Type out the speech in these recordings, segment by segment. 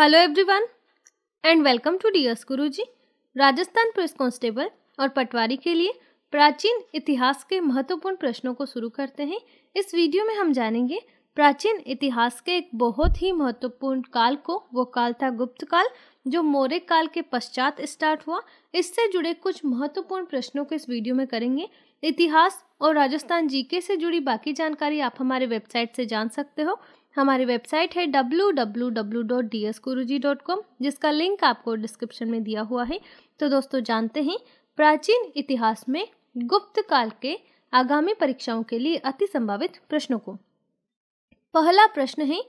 hello everyone and welcome to DS Guruji Rajasthan police constable और पटवारी के लिए प्राचीन इतिहास के महत्वपूर्ण प्रश्नों को शुरू करते हैं इस वीडियो में हम जानेंगे प्राचीन इतिहास के एक बहुत ही महत्वपूर्ण काल को वो काल था गुप्त काल जो मौर्य काल के पश्चात स्टार्ट हुआ इससे जुड़े कुछ महत्वपूर्ण प्रश्नों को इस वीडियो में करेंगे इतिहास और राजस्थान जीके से जुड़ी बाकी जानकारी आप हमारे वेबसाइट से जान सकते हो हमारी वेबसाइट है www.dsguruji.com जिसका लिंक आपको डिस्क्रिप्शन में दिया हुआ है तो दोस्तों जानते हैं प्राचीन इतिहास में गुप्त काल के आगामी परीक्षाओं के लिए अति संभावित प्रश्नों को पहला प्रश्न है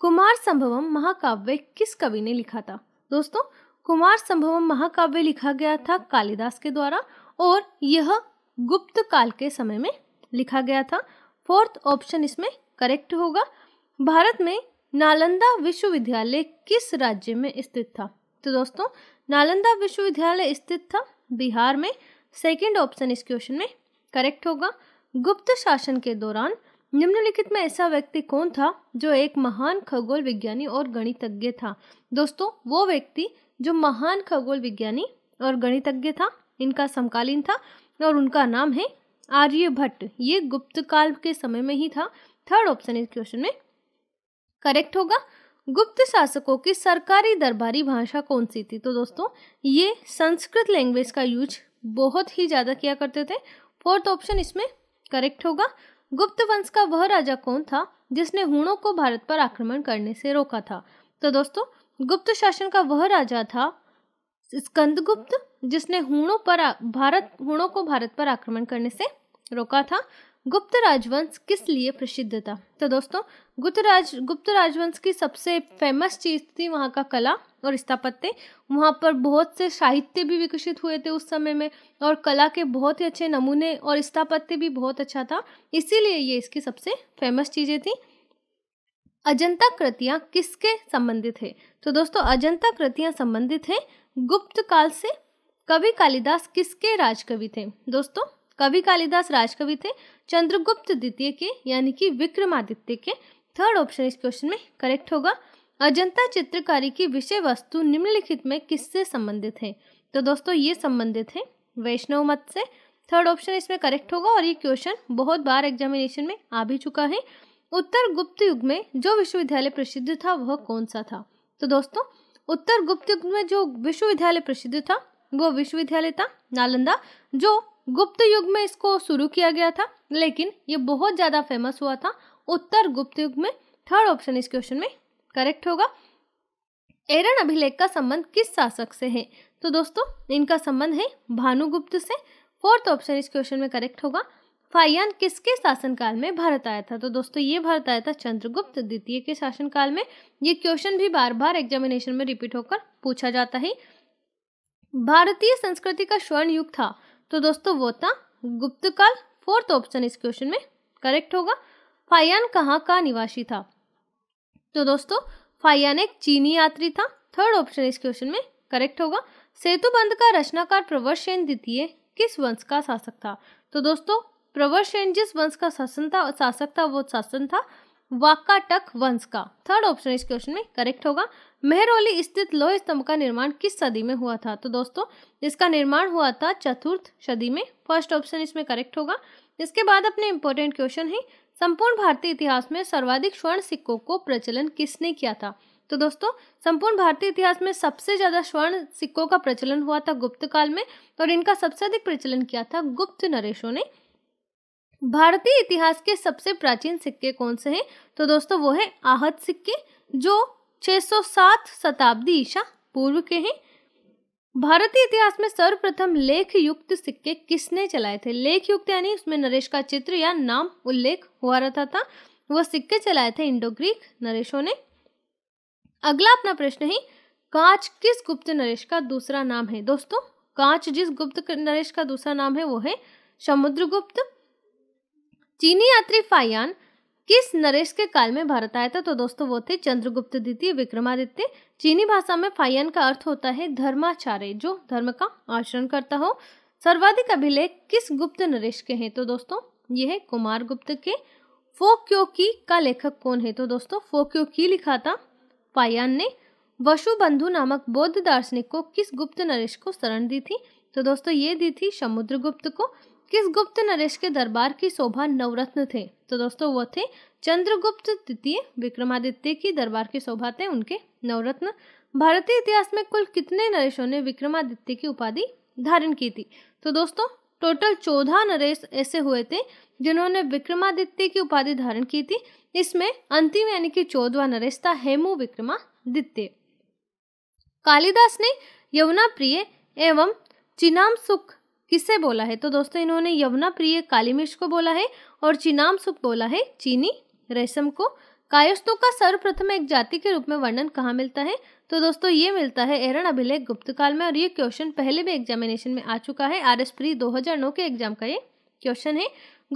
कुमार संभवम महाकाव्य किस कवि ने लिखा था दोस्तों कुमार संभवम महाकाव्य लिखा गया था कालिदास के द्वारा और यह गुप्त काल के समय में लिखा गया था फोर्थ ऑप्शन इसमें करेक्ट होगा भारत में नालंदा विश्वविद्यालय किस राज्य में स्थित था तो दोस्तों नालंदा विश्वविद्यालय स्थित था बिहार में सेकंड ऑप्शन इस क्वेश्चन में करेक्ट होगा गुप्त शासन के दौरान निम्नलिखित में ऐसा व्यक्ति कौन था जो एक महान खगोल विज्ञानी और गणितज्ञ था दोस्तों वो व्यक्ति जो महान खगोल विज्ञानी और गणितज्ञ था इनका समकालीन था और उनका नाम है आर्यभट्ट ये गुप्त काल के समय में ही था थर्ड ऑप्शन इस क्वेश्चन में करेक्ट होगा गुप्त शासकों की सरकारी दरबारी भाषा कौन सी थी तो दोस्तों ये संस्कृत लैंग्वेज का यूज बहुत ही ज़्यादा किया करते थे फोर्थ ऑप्शन इसमें करेक्ट होगा गुप्त वंश का वह राजा कौन था जिसने हुणों को भारत पर आक्रमण करने से रोका था तो दोस्तों गुप्त शासन का वह राजा था स्कंदगुप्त जिसने हूणों पर भारत हूणों को भारत पर आक्रमण करने से रोका था गुप्त राजवंश किस लिए प्रसिद्ध था तो दोस्तों गुप्त राज गुप्त राजवंश की सबसे फेमस चीज़ थी वहाँ का कला और स्थापत्य वहाँ पर बहुत से साहित्य भी विकसित हुए थे उस समय में और कला के बहुत ही अच्छे नमूने और स्थापत्य भी बहुत अच्छा था इसीलिए ये इसकी सबसे फेमस चीज़ें थी अजंता कृतियां किसके संबंधित है तो दोस्तों अजंता कृतियां संबंधित है गुप्त काल से कवि कालिदास किसके राजकवि थे दोस्तों कवि कालिदास राजकवि थे चंद्रगुप्त द्वितीय के यानी कि विक्रमादित्य के थर्ड ऑप्शन इस क्वेश्चन में करेक्ट होगा अजंता चित्रकारी की विषय वस्तु निम्नलिखित में किससे संबंधित है तो दोस्तों ये संबंधित है वैष्णव मत से थर्ड ऑप्शन इसमें करेक्ट होगा और ये क्वेश्चन बहुत बार एग्जामिनेशन में आ भी चुका है उत्तर गुप्त युग में जो विश्वविद्यालय प्रसिद्ध था वह कौन सा था तो दोस्तों उत्तर गुप्त युग में जो विश्वविद्यालय प्रसिद्ध था वो विश्वविद्यालय था नालंदा जो गुप्त युग में इसको शुरू किया गया था लेकिन ये बहुत ज़्यादा फेमस हुआ था उत्तर गुप्त युग में थर्ड ऑप्शन इस क्वेश्चन में करेक्ट होगा एरन अभिलेख का संबंध किस शासक से है तो दोस्तों इनका संबंध है भानुगुप्त से फोर्थ ऑप्शन इस क्वेश्चन में करेक्ट होगा फाइयान किसके शासनकाल में भारत आया था तो दोस्तों ये भारत आया था चंद्रगुप्त द्वितीय के शासनकाल में ये क्वेश्चन भी बार बार एग्जामिनेशन में रिपीट होकर पूछा जाता है भारतीय संस्कृति का स्वर्ण युग था तो दोस्तों वो था गुप्त काल फोर्थ ऑप्शन इस क्वेश्चन में करेक्ट होगा फाइयान कहाँ का निवासी था तो दोस्तों फाइयान एक चीनी यात्री था थर्ड ऑप्शन इस क्वेश्चन में करेक्ट होगा सेतुबंध का रचनाकार प्रवर सेन द्वितीय किस वंश का शासक था तो दोस्तों सेन जिस वंश का शासन था शासक था वो शासन था वाकाटक वंश का थर्ड ऑप्शन इस क्वेश्चन में करेक्ट होगा मेहरौली स्थित लोह स्तंभ का निर्माण किस सदी में हुआ था तो दोस्तों इसका निर्माण हुआ था चतुर्थ सदी में फर्स्ट ऑप्शन इसमें करेक्ट होगा इसके बाद अपने इंपॉर्टेंट क्वेश्चन है संपूर्ण भारतीय इतिहास में सर्वाधिक स्वर्ण सिक्कों को प्रचलन किसने किया था तो दोस्तों संपूर्ण भारतीय इतिहास में सबसे ज्यादा स्वर्ण सिक्कों का प्रचलन हुआ था गुप्त काल में और इनका सबसे अधिक प्रचलन किया था गुप्त नरेशों ने भारतीय इतिहास के सबसे प्राचीन सिक्के कौन से हैं तो दोस्तों वो है आहत सिक्के जो 607 शताब्दी ईसा पूर्व के हैं भारतीय इतिहास में सर्वप्रथम लेख युक्त सिक्के किसने चलाए थे लेख युक्त यानी उसमें नरेश का चित्र या नाम उल्लेख हुआ रहता था वो सिक्के चलाए थे इंडो ग्रीक नरेशों ने अगला अपना प्रश्न है कांच किस गुप्त नरेश का दूसरा नाम है दोस्तों कांच जिस गुप्त नरेश का दूसरा नाम है वो है समुद्रगुप्त चीनी यात्री फायान किस नरेश के काल में भारत आया था तो दोस्तों वो थे चंद्रगुप्त द्वितीय विक्रमादित्य चीनी भाषा में फायन का अर्थ होता है धर्माचार्य जो धर्म का आचरण करता हो सर्वाधिक अभिलेख किस गुप्त नरेश के हैं तो दोस्तों यह है कुमार गुप्त के फोक्यो की का लेखक कौन है तो दोस्तों फोक्यो की लिखा था फायान ने वशुबंधु नामक बौद्ध दार्शनिक को किस गुप्त नरेश को शरण दी थी तो दोस्तों ये दी थी समुद्रगुप्त को किस गुप्त नरेश के दरबार की शोभा नवरत्न थे तो दोस्तों वो थे चंद्रगुप्त तृतीय विक्रमादित्य की दरबार की शोभा थे उनके नवरत्न भारतीय इतिहास में कुल कितने नरेशों ने विक्रमादित्य की उपाधि धारण की थी तो दोस्तों टोटल चौदह नरेश ऐसे हुए थे जिन्होंने विक्रमादित्य की उपाधि धारण की थी इसमें अंतिम यानी कि चौदवा नरेश था हेमु विक्रमादित्य कालिदास ने यमुना प्रिय एवं चिनाम सुख किससे बोला है तो दोस्तों इन्होंने यमुना प्रिय काली मिर्च को बोला है और चिनाम सुप बोला है चीनी रेशम को कायस्तों का सर्वप्रथम एक जाति के रूप में वर्णन कहाँ मिलता है तो दोस्तों ये मिलता है एरन अभिलेख गुप्त काल में और ये क्वेश्चन पहले भी एग्जामिनेशन में आ चुका है आर एस प्री दो के एग्जाम का ये क्वेश्चन है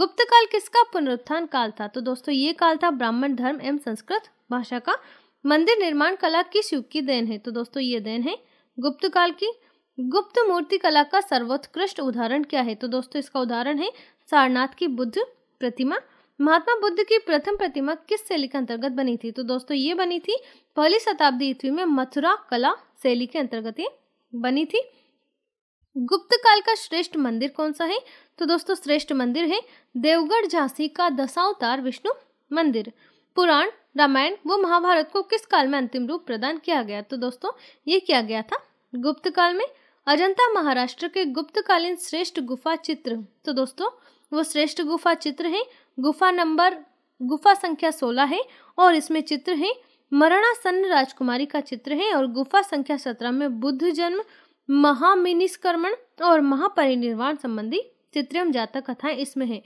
गुप्त काल किसका पुनरुत्थान काल था तो दोस्तों ये काल था ब्राह्मण धर्म एवं संस्कृत भाषा का मंदिर निर्माण कला किस युग की देन है तो दोस्तों ये देन है गुप्त काल की गुप्त मूर्ति कला का सर्वोत्कृष्ट उदाहरण क्या है तो दोस्तों इसका उदाहरण है सारनाथ की बुद्ध प्रतिमा महात्मा बुद्ध की प्रथम प्रतिमा किस शैली के अंतर्गत बनी थी तो दोस्तों ये बनी थी पहली शताब्दी ईस्वी में मथुरा कला शैली के अंतर्गत बनी थी गुप्त काल का श्रेष्ठ मंदिर कौन सा है तो दोस्तों श्रेष्ठ मंदिर है देवगढ़ झांसी का दशावतार विष्णु मंदिर पुराण रामायण व महाभारत को किस काल में अंतिम रूप प्रदान किया गया तो दोस्तों ये किया गया था गुप्त काल में अजंता महाराष्ट्र के गुप्तकालीन श्रेष्ठ गुफा चित्र तो दोस्तों वो श्रेष्ठ गुफा चित्र है गुफा नंबर गुफा संख्या सोलह है और इसमें चित्र है मरणासन राजकुमारी का चित्र है और गुफा संख्या सत्रह में बुद्ध जन्म महामिनिष्कर्मण और महापरिनिर्वाण संबंधी चित्रम जातक कथाएं इसमें है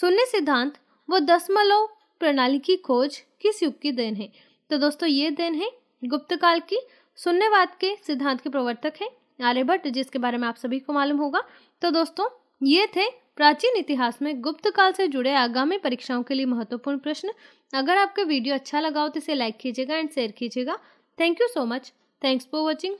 शून्य सिद्धांत वो दशमलव प्रणाली की खोज किस युग की देन है तो दोस्तों ये देन है गुप्त काल की शून्यवाद के सिद्धांत के प्रवर्तक है आर्यभट्ट जिसके बारे में आप सभी को मालूम होगा तो दोस्तों ये थे प्राचीन इतिहास में गुप्त काल से जुड़े आगामी परीक्षाओं के लिए महत्वपूर्ण प्रश्न अगर आपका वीडियो अच्छा लगा हो तो इसे लाइक कीजिएगा एंड शेयर कीजिएगा thank you so much thanks for watching